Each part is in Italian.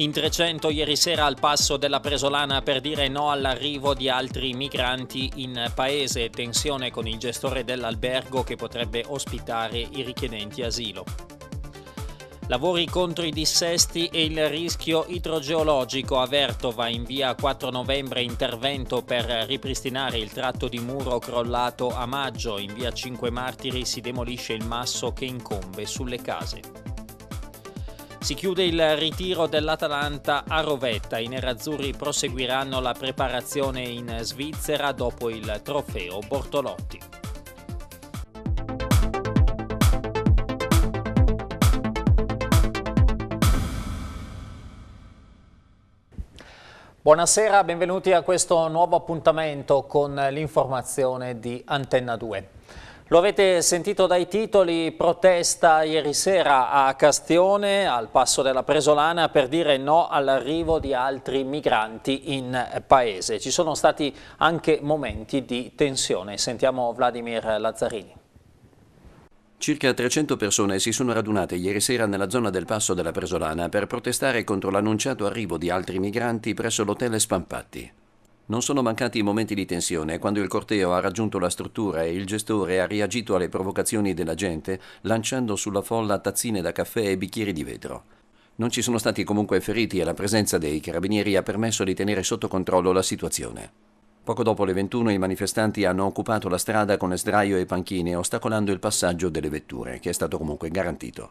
In 300 ieri sera al passo della Presolana per dire no all'arrivo di altri migranti in paese, tensione con il gestore dell'albergo che potrebbe ospitare i richiedenti asilo. Lavori contro i dissesti e il rischio idrogeologico a Vertova in via 4 novembre intervento per ripristinare il tratto di muro crollato a maggio. In via 5 Martiri si demolisce il masso che incombe sulle case. Si chiude il ritiro dell'Atalanta a Rovetta. I nerazzurri proseguiranno la preparazione in Svizzera dopo il trofeo Bortolotti. Buonasera, benvenuti a questo nuovo appuntamento con l'informazione di Antenna 2. Lo avete sentito dai titoli, protesta ieri sera a Castione, al passo della Presolana, per dire no all'arrivo di altri migranti in paese. Ci sono stati anche momenti di tensione. Sentiamo Vladimir Lazzarini. Circa 300 persone si sono radunate ieri sera nella zona del Passo della Presolana per protestare contro l'annunciato arrivo di altri migranti presso l'hotel Spampatti. Non sono mancati i momenti di tensione quando il corteo ha raggiunto la struttura e il gestore ha reagito alle provocazioni della gente lanciando sulla folla tazzine da caffè e bicchieri di vetro. Non ci sono stati comunque feriti e la presenza dei carabinieri ha permesso di tenere sotto controllo la situazione. Poco dopo le 21 i manifestanti hanno occupato la strada con sdraio e panchine ostacolando il passaggio delle vetture, che è stato comunque garantito.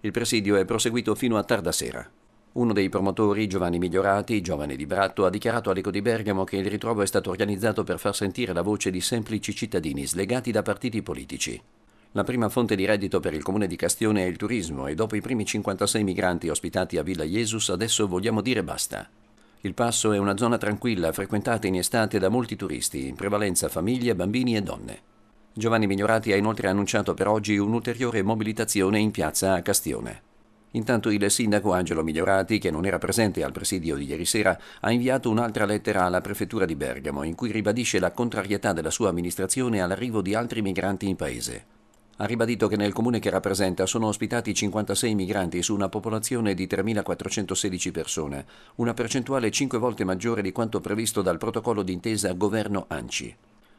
Il presidio è proseguito fino a tarda sera. Uno dei promotori, Giovanni Migliorati, giovane di Bratto, ha dichiarato a all'Eco di Bergamo che il ritrovo è stato organizzato per far sentire la voce di semplici cittadini slegati da partiti politici. La prima fonte di reddito per il comune di Castione è il turismo e dopo i primi 56 migranti ospitati a Villa Jesus adesso vogliamo dire basta. Il Passo è una zona tranquilla frequentata in estate da molti turisti, in prevalenza famiglie, bambini e donne. Giovanni Migliorati ha inoltre annunciato per oggi un'ulteriore mobilitazione in piazza a Castione. Intanto il sindaco Angelo Migliorati, che non era presente al presidio di ieri sera, ha inviato un'altra lettera alla prefettura di Bergamo in cui ribadisce la contrarietà della sua amministrazione all'arrivo di altri migranti in paese. Ha ribadito che nel comune che rappresenta sono ospitati 56 migranti su una popolazione di 3.416 persone, una percentuale 5 volte maggiore di quanto previsto dal protocollo d'intesa governo-ANCI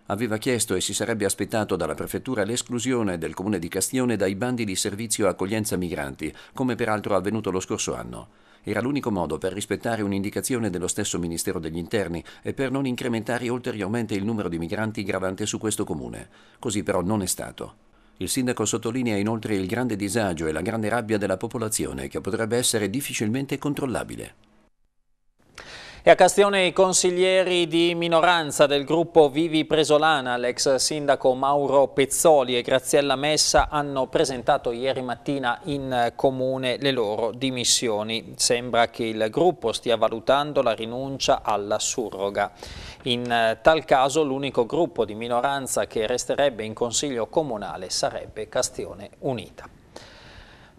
aveva chiesto e si sarebbe aspettato dalla prefettura l'esclusione del comune di Castione dai bandi di servizio accoglienza migranti, come peraltro avvenuto lo scorso anno. Era l'unico modo per rispettare un'indicazione dello stesso Ministero degli Interni e per non incrementare ulteriormente il numero di migranti gravante su questo comune. Così però non è stato. Il sindaco sottolinea inoltre il grande disagio e la grande rabbia della popolazione che potrebbe essere difficilmente controllabile. E a Castione i consiglieri di minoranza del gruppo Vivi Presolana, l'ex sindaco Mauro Pezzoli e Graziella Messa hanno presentato ieri mattina in comune le loro dimissioni. Sembra che il gruppo stia valutando la rinuncia alla surroga. In eh, tal caso l'unico gruppo di minoranza che resterebbe in consiglio comunale sarebbe Castione Unita.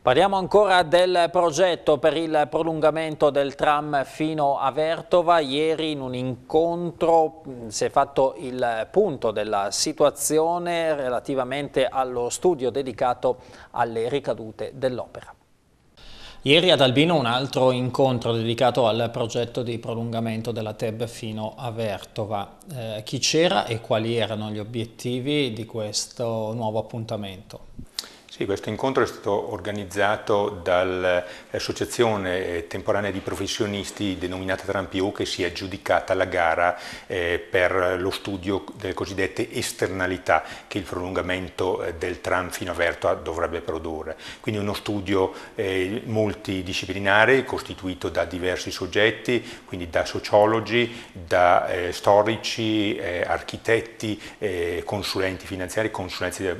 Parliamo ancora del progetto per il prolungamento del tram fino a Vertova. Ieri in un incontro mm, si è fatto il punto della situazione relativamente allo studio dedicato alle ricadute dell'opera. Ieri ad Albino un altro incontro dedicato al progetto di prolungamento della TEB fino a Vertova. Eh, chi c'era e quali erano gli obiettivi di questo nuovo appuntamento? Sì, questo incontro è stato organizzato dall'Associazione eh, Temporanea di Professionisti denominata Trampio che si è aggiudicata la gara eh, per lo studio delle cosiddette esternalità che il prolungamento eh, del tram fino a Vertua dovrebbe produrre. Quindi uno studio multidisciplinare costituito da diversi soggetti, quindi da sociologi, da storici, architetti, consulenti finanziari, consulenti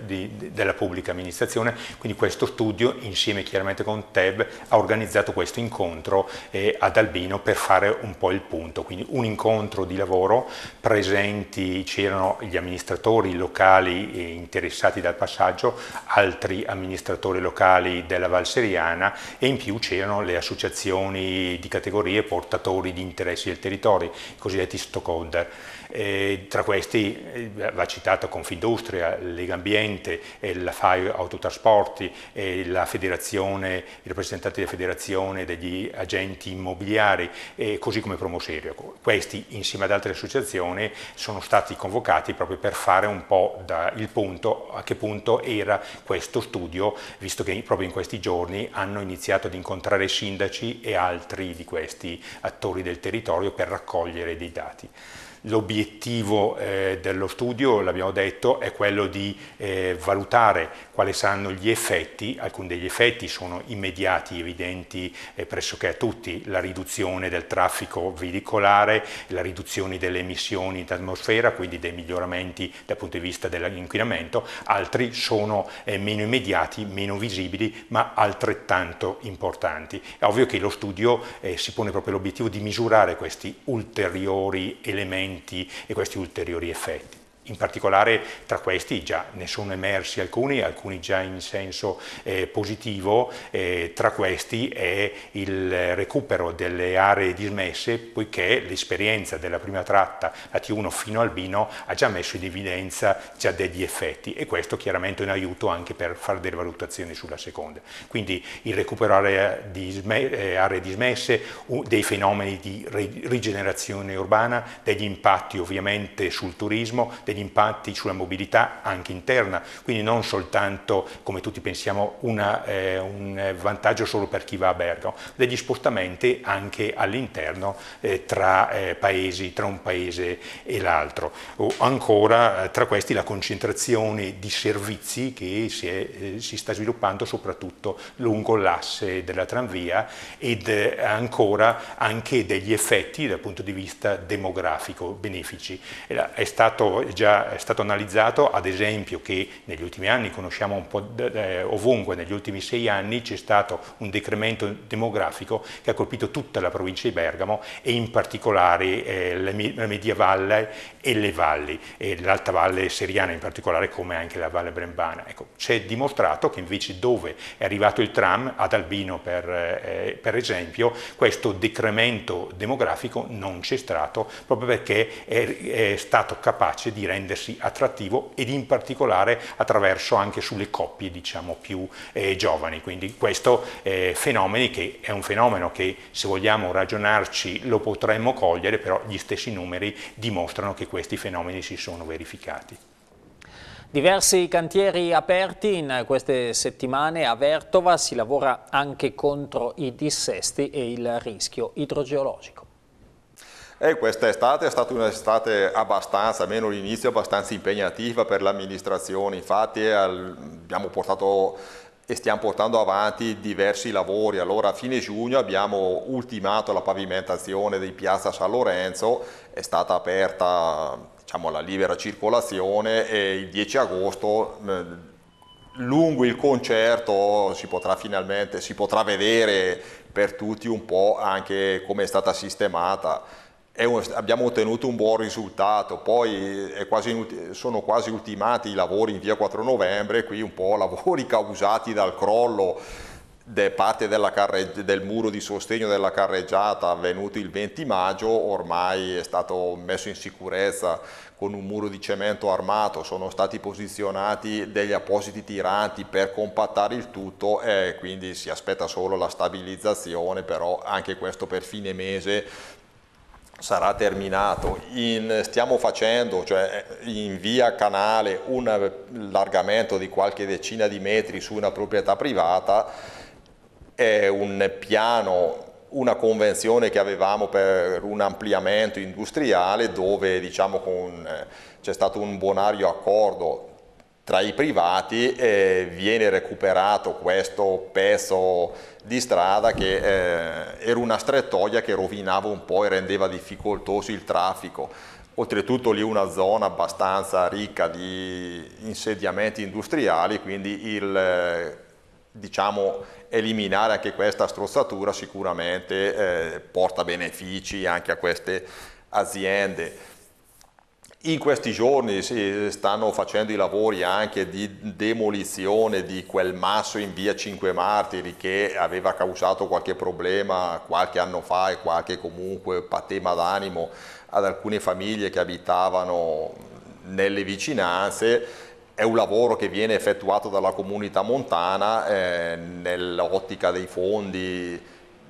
della pubblica amministrazione formazione, quindi questo studio insieme chiaramente con TEB ha organizzato questo incontro eh, ad Albino per fare un po' il punto, quindi un incontro di lavoro, presenti c'erano gli amministratori locali eh, interessati dal passaggio, altri amministratori locali della Val Seriana e in più c'erano le associazioni di categorie portatori di interessi del territorio, i cosiddetti stockholder. Eh, tra questi eh, va citato Confindustria, Legambiente, eh, la FAI Autotrasporti, eh, la Federazione, i rappresentanti della Federazione degli agenti immobiliari, eh, così come Promoserio. Ecco, questi, insieme ad altre associazioni, sono stati convocati proprio per fare un po' da, il punto a che punto era questo studio, visto che proprio in questi giorni hanno iniziato ad incontrare sindaci e altri di questi attori del territorio per raccogliere dei dati. L'obiettivo l'obiettivo eh, dello studio, l'abbiamo detto, è quello di eh, valutare quali saranno gli effetti, alcuni degli effetti sono immediati, evidenti eh, pressoché a tutti, la riduzione del traffico veicolare, la riduzione delle emissioni in atmosfera, quindi dei miglioramenti dal punto di vista dell'inquinamento, altri sono eh, meno immediati, meno visibili, ma altrettanto importanti. È ovvio che lo studio eh, si pone proprio l'obiettivo di misurare questi ulteriori elementi e questi ulteriori effetti in particolare tra questi già ne sono emersi alcuni, alcuni già in senso eh, positivo, eh, tra questi è il recupero delle aree dismesse poiché l'esperienza della prima tratta, la T1 fino al Bino, ha già messo in evidenza già degli effetti e questo chiaramente è un aiuto anche per fare delle valutazioni sulla seconda. Quindi il recupero aree, eh, disme eh, aree dismesse, dei fenomeni di rigenerazione urbana, degli impatti ovviamente sul turismo, degli degli impatti sulla mobilità anche interna, quindi non soltanto, come tutti pensiamo, una, eh, un vantaggio solo per chi va a Bergamo, degli spostamenti anche all'interno eh, tra eh, paesi, tra un paese e l'altro. ancora eh, tra questi la concentrazione di servizi che si, è, eh, si sta sviluppando soprattutto lungo l'asse della tranvia ed eh, ancora anche degli effetti dal punto di vista demografico benefici. È stato già già stato analizzato, ad esempio che negli ultimi anni, conosciamo un po' eh, ovunque, negli ultimi sei anni c'è stato un decremento demografico che ha colpito tutta la provincia di Bergamo e in particolare eh, la media valle e le valli, l'alta valle seriana in particolare come anche la valle brembana. Ecco, c'è dimostrato che invece dove è arrivato il tram, ad Albino per, eh, per esempio, questo decremento demografico non c'è stato proprio perché è, è stato capace di rendere rendersi attrattivo ed in particolare attraverso anche sulle coppie diciamo più eh, giovani, quindi questo eh, fenomeni che è un fenomeno che se vogliamo ragionarci lo potremmo cogliere, però gli stessi numeri dimostrano che questi fenomeni si sono verificati. Diversi cantieri aperti in queste settimane a Vertova si lavora anche contro i dissesti e il rischio idrogeologico. E estate è stata un'estate abbastanza, almeno l'inizio, abbastanza impegnativa per l'amministrazione, infatti abbiamo portato e stiamo portando avanti diversi lavori. Allora a fine giugno abbiamo ultimato la pavimentazione di Piazza San Lorenzo, è stata aperta diciamo, la libera circolazione e il 10 agosto eh, lungo il concerto si potrà finalmente si potrà vedere per tutti un po' anche come è stata sistemata un, abbiamo ottenuto un buon risultato, poi eh, quasi, sono quasi ultimati i lavori in via 4 novembre, qui un po' lavori causati dal crollo de parte carreggi, del muro di sostegno della carreggiata avvenuto il 20 maggio ormai è stato messo in sicurezza con un muro di cemento armato, sono stati posizionati degli appositi tiranti per compattare il tutto e quindi si aspetta solo la stabilizzazione, però anche questo per fine mese sarà terminato, in, stiamo facendo, cioè in via canale, un allargamento di qualche decina di metri su una proprietà privata, è un piano, una convenzione che avevamo per un ampliamento industriale dove diciamo, c'è stato un buonario accordo tra i privati eh, viene recuperato questo pezzo di strada che eh, era una strettoia che rovinava un po' e rendeva difficoltoso il traffico. Oltretutto lì una zona abbastanza ricca di insediamenti industriali, quindi il, eh, diciamo, eliminare anche questa strozzatura sicuramente eh, porta benefici anche a queste aziende. In questi giorni si stanno facendo i lavori anche di demolizione di quel masso in via Cinque Martiri che aveva causato qualche problema qualche anno fa e qualche comunque patema d'animo ad alcune famiglie che abitavano nelle vicinanze è un lavoro che viene effettuato dalla comunità montana eh, nell'ottica dei fondi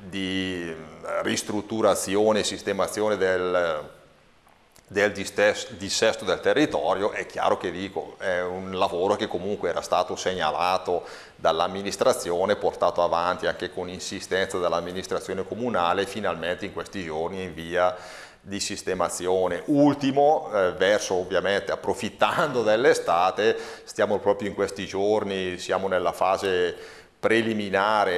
di ristrutturazione e sistemazione del del dissesto del territorio, è chiaro che dico, è un lavoro che comunque era stato segnalato dall'amministrazione, portato avanti anche con insistenza dall'amministrazione comunale, finalmente in questi giorni in via di sistemazione. Ultimo, eh, verso ovviamente approfittando dell'estate, stiamo proprio in questi giorni, siamo nella fase preliminare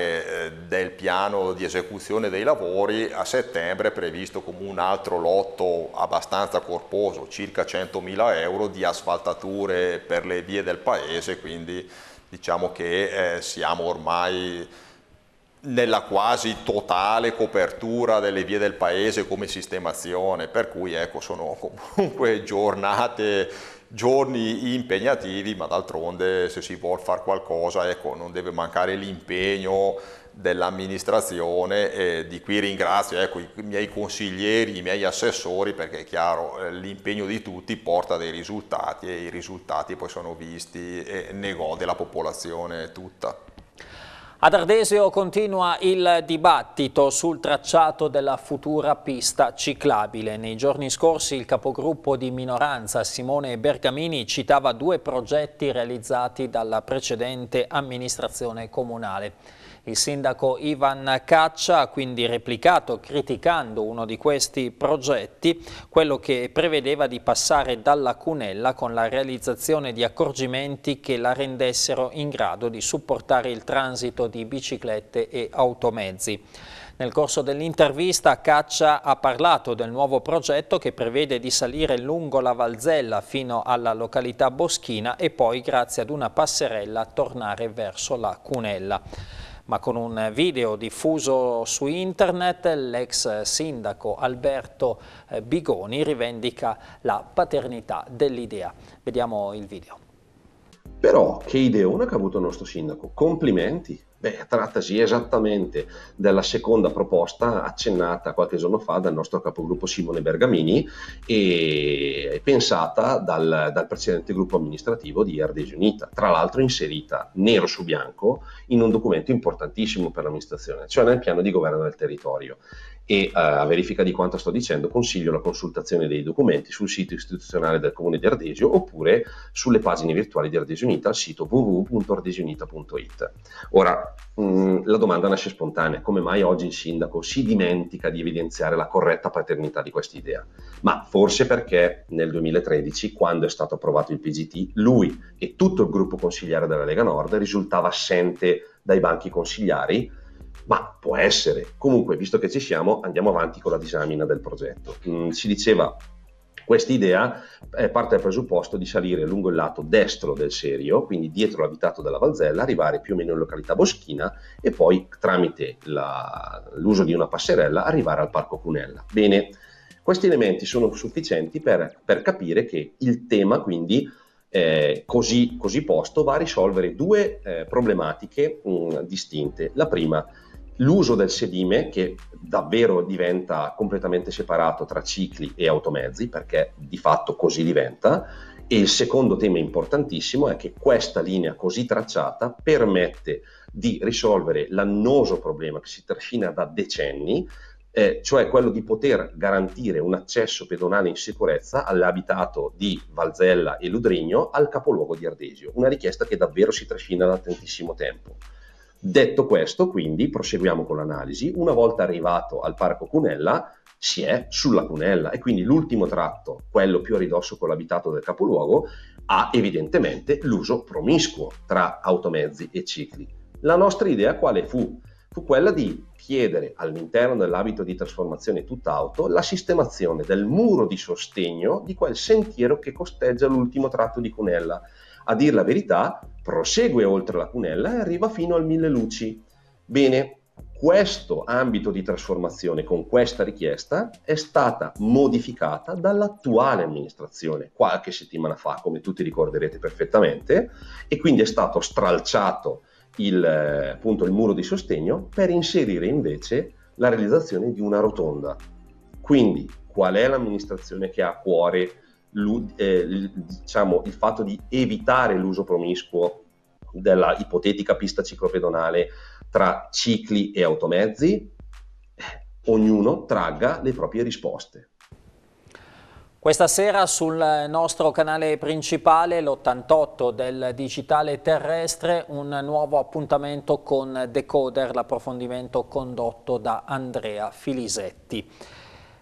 eh, del piano di esecuzione dei lavori, a settembre è previsto come un altro lotto abbastanza corposo, circa 100.000 euro di asfaltature per le vie del paese, quindi diciamo che eh, siamo ormai nella quasi totale copertura delle vie del paese come sistemazione, per cui ecco, sono comunque giornate giorni impegnativi, ma d'altronde se si vuole fare qualcosa, ecco, non deve mancare l'impegno dell'amministrazione e di cui ringrazio ecco, i miei consiglieri, i miei assessori perché è chiaro eh, l'impegno di tutti porta dei risultati e i risultati poi sono visti e ne gode la popolazione tutta. Ad Ardesio continua il dibattito sul tracciato della futura pista ciclabile. Nei giorni scorsi il capogruppo di minoranza Simone Bergamini citava due progetti realizzati dalla precedente amministrazione comunale. Il sindaco Ivan Caccia ha quindi replicato criticando uno di questi progetti, quello che prevedeva di passare dalla Cunella con la realizzazione di accorgimenti che la rendessero in grado di supportare il transito di biciclette e automezzi. Nel corso dell'intervista Caccia ha parlato del nuovo progetto che prevede di salire lungo la Valzella fino alla località boschina e poi grazie ad una passerella tornare verso la Cunella ma con un video diffuso su internet l'ex sindaco Alberto eh, Bigoni rivendica la paternità dell'idea. Vediamo il video. Però che ideone che ha avuto il nostro sindaco, complimenti! Beh, trattasi esattamente della seconda proposta accennata qualche giorno fa dal nostro capogruppo Simone Bergamini e pensata dal, dal precedente gruppo amministrativo di Ardesi Unita, tra l'altro inserita nero su bianco in un documento importantissimo per l'amministrazione, cioè nel piano di governo del territorio e eh, a verifica di quanto sto dicendo consiglio la consultazione dei documenti sul sito istituzionale del Comune di Ardesio oppure sulle pagine virtuali di Ardesio Unita al sito www.ardesiounita.it. Ora, mh, mm, la domanda nasce spontanea, come mai oggi il sindaco si dimentica di evidenziare la corretta paternità di questa idea? Ma forse perché nel 2013, quando è stato approvato il PGT, lui e tutto il gruppo consigliare della Lega Nord risultava assente dai banchi consigliari ma può essere. Comunque, visto che ci siamo, andiamo avanti con la disamina del progetto. Mm, si diceva questa idea parte dal presupposto di salire lungo il lato destro del serio, quindi dietro l'abitato della Valzella, arrivare più o meno in località Boschina e poi tramite la, l'uso di una passerella arrivare al Parco Cunella. Bene, questi elementi sono sufficienti per, per capire che il tema quindi eh, così, così, posto va a risolvere due eh, problematiche mh, mm, distinte. La prima è l'uso del sedime che davvero diventa completamente separato tra cicli e automezzi, perché di fatto così diventa. E il secondo tema importantissimo è che questa linea così tracciata permette di risolvere l'annoso problema che si trascina da decenni, eh, cioè quello di poter garantire un accesso pedonale in sicurezza all'abitato di Valzella e Ludrigno al capoluogo di Ardesio, una richiesta che davvero si trascina da tantissimo tempo. Detto questo, quindi proseguiamo con l'analisi. Una volta arrivato al parco Cunella, si è sulla Cunella e quindi l'ultimo tratto, quello più a ridosso con l'abitato del capoluogo, ha evidentemente l'uso promiscuo tra automezzi e cicli. La nostra idea quale fu? Fu quella di chiedere all'interno dell'abito di trasformazione tutt'auto la sistemazione del muro di sostegno di quel sentiero che costeggia l'ultimo tratto di Cunella a dir la verità, prosegue oltre la Cunella e arriva fino al Mille Luci. Bene, questo ambito di trasformazione con questa richiesta è stata modificata dall'attuale amministrazione qualche settimana fa, come tutti ricorderete perfettamente, e quindi è stato stralciato il, eh, appunto, il muro di sostegno per inserire invece la realizzazione di una rotonda. Quindi qual è l'amministrazione che ha a cuore eh, diciamo, il fatto di evitare l'uso promiscuo della ipotetica pista ciclopedonale tra cicli e automezzi, eh, ognuno tragga le proprie risposte. Questa sera sul nostro canale principale, l'88 del digitale terrestre, un nuovo appuntamento con Decoder, l'approfondimento condotto da Andrea Filisetti.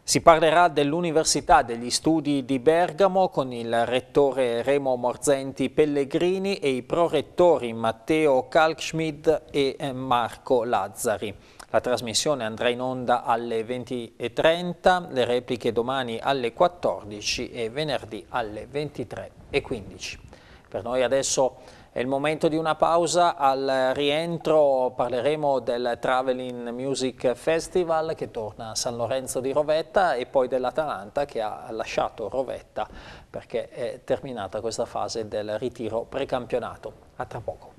Si parlerà dell'Università degli Studi di Bergamo con il rettore Remo Morzenti Pellegrini e i prorettori Matteo Kalkschmid e eh, Marco Lazzari. La trasmissione andrà in onda alle 20.30, le repliche domani alle 14 e venerdì alle 23.15. Per noi adesso è il momento di una pausa, al rientro parleremo del Traveling Music Festival che torna a San Lorenzo di Rovetta e poi dell'Atalanta che ha lasciato Rovetta perché è terminata questa fase del ritiro precampionato. A tra poco.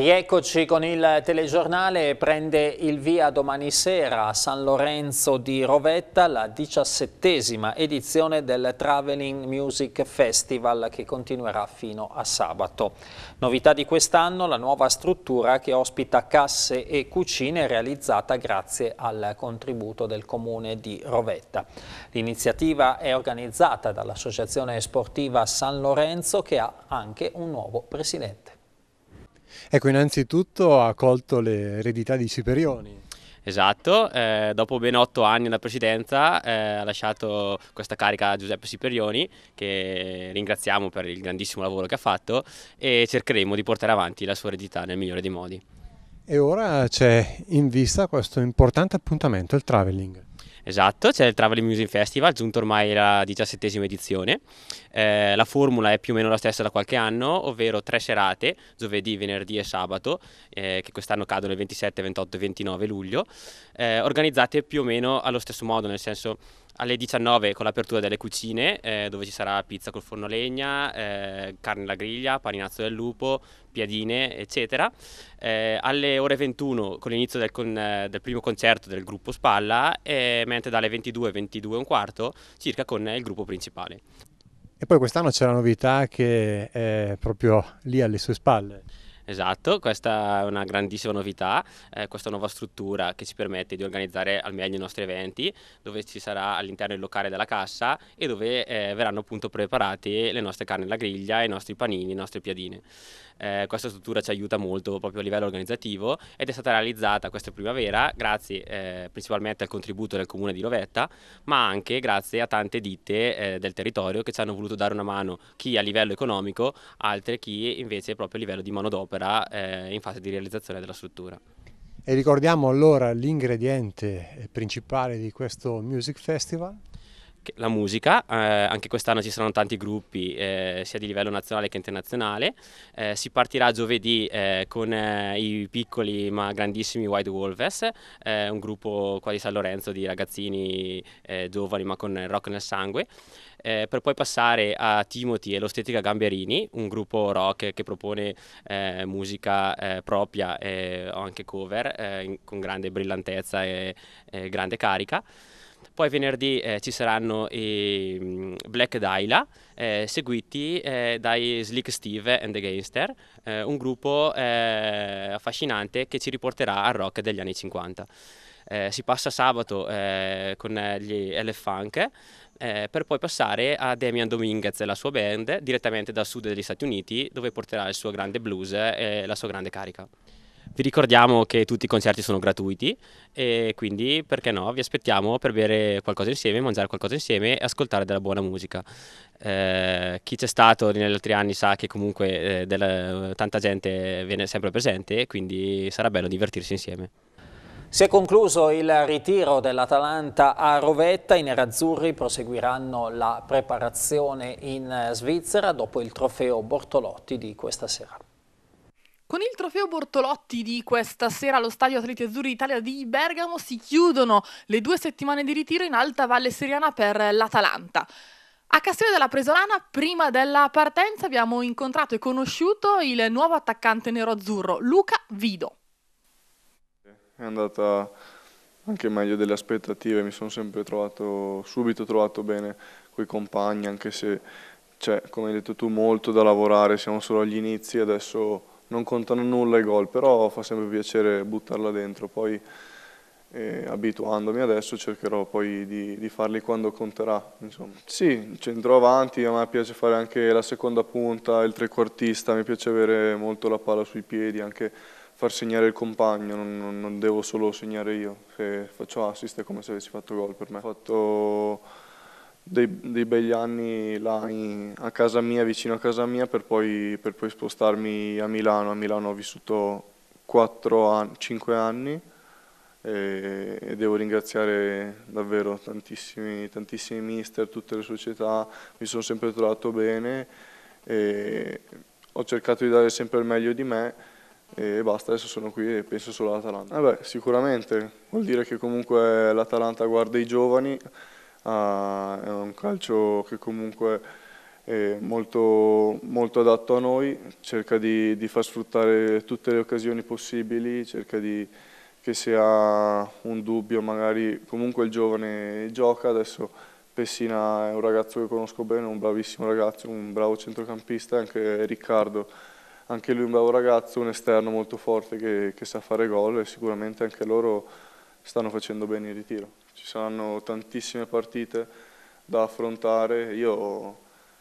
Rieccoci con il telegiornale, prende il via domani sera a San Lorenzo di Rovetta la diciassettesima edizione del Traveling Music Festival che continuerà fino a sabato. Novità di quest'anno la nuova struttura che ospita casse e cucine realizzata grazie al contributo del comune di Rovetta. L'iniziativa è organizzata dall'associazione sportiva San Lorenzo che ha anche un nuovo presidente. Ecco, innanzitutto ha colto l'eredità di Ciperioni. Esatto, eh, dopo ben otto anni alla presidenza eh, ha lasciato questa carica a Giuseppe Siperioni che ringraziamo per il grandissimo lavoro che ha fatto e cercheremo di portare avanti la sua eredità nel migliore dei modi. E ora c'è in vista questo importante appuntamento, il traveling. Esatto, c'è il Traveling Music Festival, giunto ormai alla diciassettesima edizione. Eh, la formula è più o meno la stessa da qualche anno, ovvero tre serate, giovedì, venerdì e sabato, eh, che quest'anno cadono il 27, 28 e 29 luglio, eh, organizzate più o meno allo stesso modo, nel senso alle 19 con l'apertura delle cucine eh, dove ci sarà pizza col forno legna, eh, carne alla griglia, paninazzo del lupo, piadine eccetera. Eh, alle ore 21 con l'inizio del, con, eh, del, primo concerto del gruppo Spalla mentre dalle 22 22 e un quarto circa con il gruppo principale. E poi quest'anno c'è la novità che è proprio lì alle sue spalle. Esatto, questa è una grandissima novità, eh, questa nuova struttura che ci permette di organizzare al meglio i nostri eventi, dove ci sarà all'interno il locale della cassa e dove eh, verranno appunto preparate le nostre carni alla griglia, i nostri panini, le nostre piadine. Eh, questa struttura ci aiuta molto proprio a livello organizzativo ed è stata realizzata questa primavera grazie eh, principalmente al contributo del comune di Rovetta, ma anche grazie a tante ditte eh, del territorio che ci hanno voluto dare una mano, chi a livello economico, altre chi invece proprio a livello di manodopera sarà eh, in fase di realizzazione della struttura. E ricordiamo allora l'ingrediente eh, principale di questo Music Festival? la musica, eh, anche quest'anno ci saranno tanti gruppi eh, sia di livello nazionale che internazionale, eh, si partirà giovedì eh, con eh, i piccoli ma grandissimi Wide Wolves, eh, un gruppo qua di San Lorenzo di ragazzini giovani ma con rock nel sangue, per poi passare a Timothy e l'Ostetica Gamberini, un gruppo rock che propone musica propria o anche cover in, con grande brillantezza e grande carica. Poi venerdì eh, ci saranno i mm, Black Dyla, eh, seguiti eh, dai Slick Steve and the Gangster, eh, un gruppo eh, affascinante che ci riporterà al rock degli anni 50. Eh, si passa sabato con gli LF Funk, eh, per poi passare a Damian Dominguez e la sua band direttamente dal sud degli Stati Uniti dove porterà il suo grande blues e la sua grande carica. Vi ricordiamo che tutti i concerti sono gratuiti e quindi perché no, vi aspettiamo per bere qualcosa insieme, mangiare qualcosa insieme e ascoltare della buona musica. Eh, chi c'è stato negli altri anni sa che comunque eh, della, tanta gente viene sempre presente, e quindi sarà bello divertirsi insieme. Si è concluso il ritiro dell'Atalanta a Rovetta, i nerazzurri proseguiranno la preparazione in eh, Svizzera dopo il trofeo Bortolotti di questa sera. Con il trofeo Bortolotti di questa sera allo Stadio Atleti Azzurri Italia di Bergamo si chiudono le due settimane di ritiro in Alta Valle Seriana per l'Atalanta. A Castello della Presolana, prima della partenza, abbiamo incontrato e conosciuto il nuovo attaccante nero-azzurro, Luca Vido. È andata anche meglio delle aspettative, mi sono sempre trovato, subito trovato bene con i compagni, anche se c'è, cioè, come hai detto tu, molto da lavorare, siamo solo agli inizi, adesso non contano nulla i gol, però fa sempre piacere buttarla dentro. Poi eh, abituandomi adesso cercherò poi di, di farli quando conterà. Insomma. Sì, centro avanti, a me piace fare anche la seconda punta, il trequartista, mi piace avere molto la palla sui piedi, anche far segnare il compagno, non, non devo solo segnare io, se faccio assist è come se avessi fatto gol per me. Ho fatto dei, dei begli anni là in, a casa mia, vicino a casa mia, per poi, per poi spostarmi a Milano. A Milano ho vissuto 4 anni, 5 anni e, e, devo ringraziare davvero tantissimi, tantissimi mister, tutte le società, mi sono sempre trovato bene e ho cercato di dare sempre il meglio di me e basta, adesso sono qui e penso solo all'Atalanta. Eh beh, sicuramente, vuol dire che comunque l'Atalanta guarda i giovani, Ah, è un calcio che comunque è molto, molto adatto a noi, cerca di, di, far sfruttare tutte le occasioni possibili, cerca di, che se ha un dubbio magari comunque il giovane gioca adesso Pessina è un ragazzo che conosco bene, un bravissimo ragazzo, un bravo centrocampista, anche Riccardo, anche lui un bravo ragazzo, un esterno molto forte che, che sa fare gol e sicuramente anche loro stanno facendo bene il ritiro ci saranno tantissime partite da affrontare, io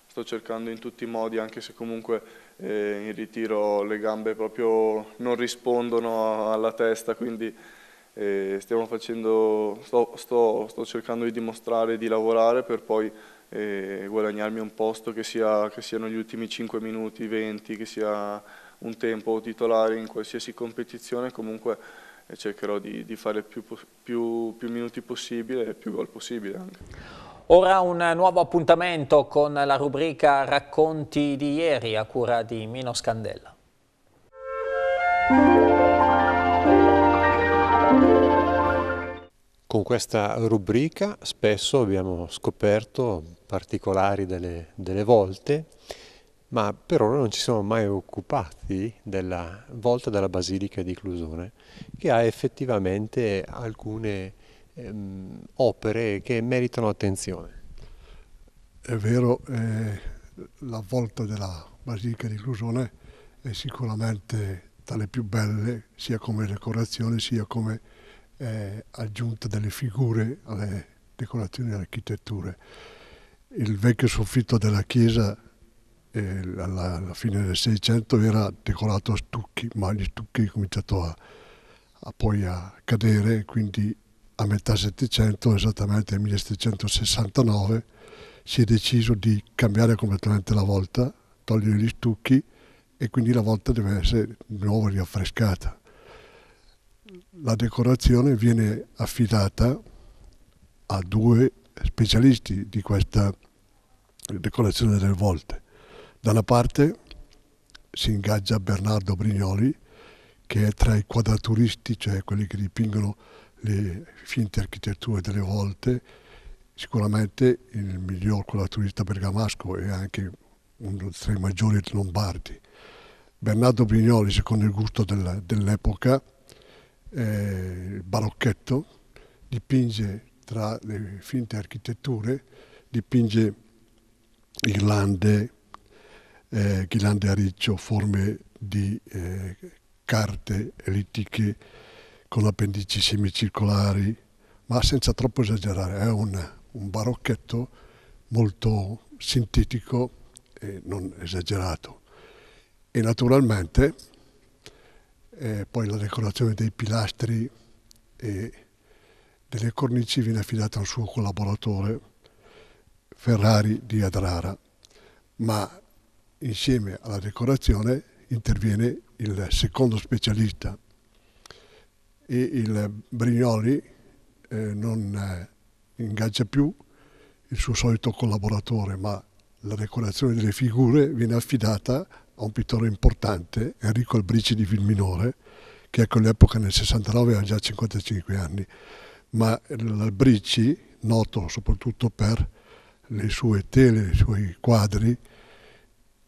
sto cercando in tutti i modi, anche se comunque eh, in ritiro le gambe proprio non rispondono alla testa, quindi eh, facendo, sto, sto, sto, cercando di dimostrare di lavorare per poi eh, guadagnarmi un posto che, sia, che siano gli ultimi 5 minuti, 20, che sia un tempo titolare in qualsiasi competizione, comunque e cercherò di, di fare più, più, più, minuti possibile e più gol possibile anche. Ora un nuovo appuntamento con la rubrica Racconti di ieri a cura di Mino Scandella. Con questa rubrica spesso abbiamo scoperto particolari delle, delle volte ma per ora non ci siamo mai occupati della volta della Basilica di Clusone, che ha effettivamente alcune ehm, opere che meritano attenzione. È vero, eh, la volta della Basilica di Clusone è sicuramente tra le più belle, sia come decorazione, sia come eh, aggiunta delle figure alle decorazioni e alle architetture. Il vecchio soffitto della chiesa alla, alla, fine del Seicento era decorato a stucchi, ma gli stucchi hanno cominciato a, a poi a cadere, quindi a metà Settecento, esattamente nel 1769, si è deciso di cambiare completamente la volta, togliere gli stucchi e quindi la volta deve essere di nuovo riaffrescata. La decorazione viene affidata a due specialisti di questa decorazione delle volte da una parte si ingaggia Bernardo Brignoli, che è tra i quadraturisti, cioè quelli che dipingono le finte architetture delle volte, sicuramente il miglior quadraturista bergamasco e anche uno tra i maggiori lombardi. Bernardo Brignoli, secondo il gusto dell'epoca, è eh, barocchetto, dipinge tra le finte architetture, dipinge Irlande, eh, ghilande a riccio, forme di eh, carte ellittiche con appendici semicircolari, ma senza troppo esagerare, è un, un barocchetto molto sintetico e non esagerato. E naturalmente eh, poi la decorazione dei pilastri e delle cornici viene affidata a un suo collaboratore, Ferrari di Adrara, ma insieme alla decorazione interviene il secondo specialista e il Brignoli eh, non eh, ingaggia più il suo solito collaboratore, ma la decorazione delle figure viene affidata a un pittore importante, Enrico Albrici di Vilminore, che ecco, a quell'epoca nel 69 aveva già 55 anni, ma l'Albrici, noto soprattutto per le sue tele, i suoi quadri,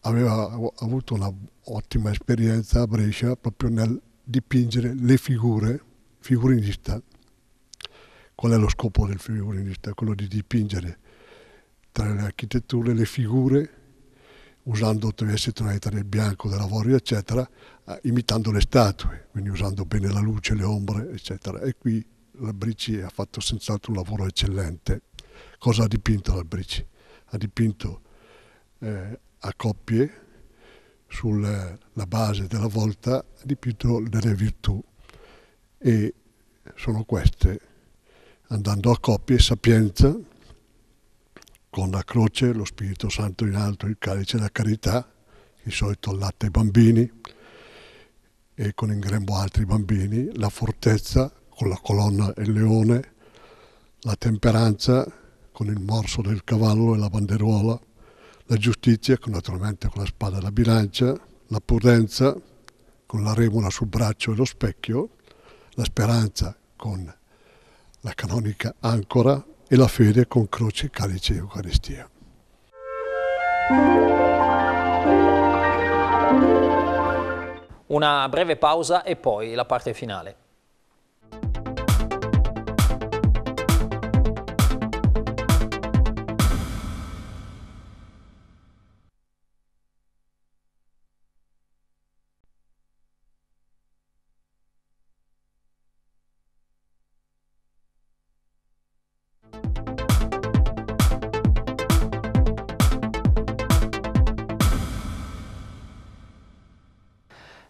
aveva avuto un'ottima esperienza a Brescia proprio nel dipingere le figure, figurinista. Qual è lo scopo del figurinista? Quello di dipingere tra le architetture le figure usando attraverso tonalità del bianco, della voria, eccetera, eh, imitando le statue, quindi usando bene la luce, le ombre, eccetera. E qui l'Albrici ha fatto senz'altro un lavoro eccellente. Cosa ha dipinto l'Albrici? Ha dipinto eh, a coppie sulla base della volta dipinto delle virtù e sono queste, andando a coppie, sapienza, con la croce, lo Spirito Santo in alto, il calice della carità, di solito latte ai bambini e con in grembo altri bambini, la fortezza con la colonna e il leone, la temperanza con il morso del cavallo e la banderuola, la giustizia, naturalmente con la spada e la bilancia, la prudenza, con la remola sul braccio e lo specchio, la speranza con la canonica ancora e la fede con croce, calice e Eucaristia. Una breve pausa e poi la parte finale.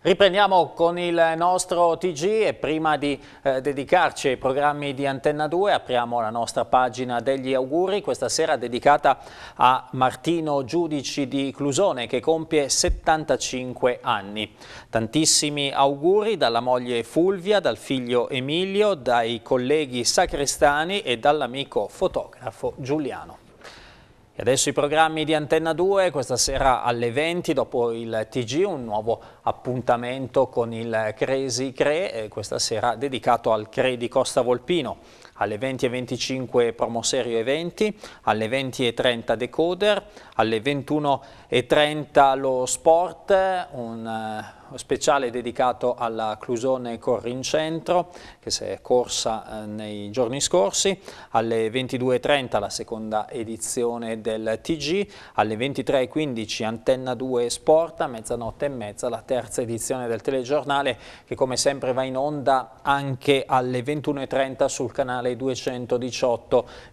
Riprendiamo con il nostro TG e prima di eh, dedicarci ai programmi di Antenna 2 apriamo la nostra pagina degli auguri, questa sera dedicata a Martino Giudici di Clusone che compie 75 anni. Tantissimi auguri dalla moglie Fulvia, dal figlio Emilio, dai colleghi sacrestani e dall'amico fotografo Giuliano adesso i programmi di Antenna 2, questa sera alle 20 dopo il TG, un nuovo appuntamento con il Cresi Cre, eh, questa sera dedicato al Cre di Costa Volpino. Alle 20.25 promoserio eventi, alle 20.30 decoder, alle 21.30 lo sport, un eh, speciale dedicato alla Clusone Centro che si è corsa eh, nei giorni scorsi, alle 22.30 la seconda edizione del TG, alle 23.15 Antenna 2 Sport, a mezzanotte e mezza la terza edizione del telegiornale che come sempre va in onda anche alle 21.30 sul canale 218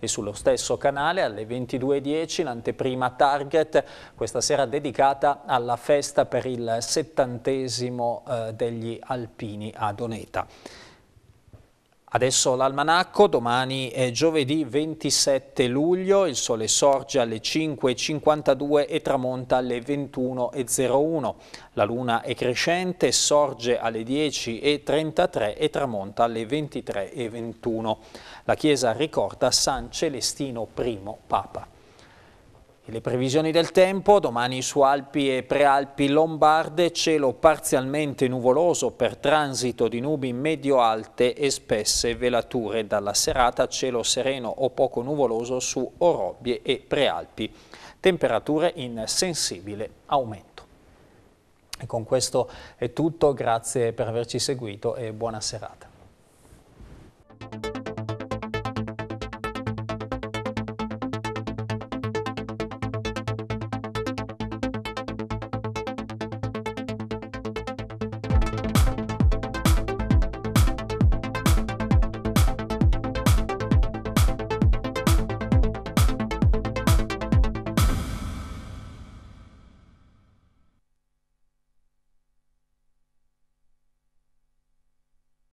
e sullo stesso canale alle 22.10 l'anteprima tarda Target, questa sera dedicata alla festa per il settantesimo eh, degli alpini a Doneta. Adesso l'almanacco, domani è giovedì 27 luglio, il sole sorge alle 5.52 e tramonta alle 21.01. La luna è crescente, sorge alle 10.33 e tramonta alle 23.21. La chiesa ricorda San Celestino I Papa le previsioni del tempo, domani su Alpi e Prealpi Lombarde, cielo parzialmente nuvoloso per transito di nubi medio-alte e spesse velature. Dalla serata cielo sereno o poco nuvoloso su Orobie e Prealpi. Temperature in sensibile aumento. E con questo è tutto, grazie per averci seguito e buona serata.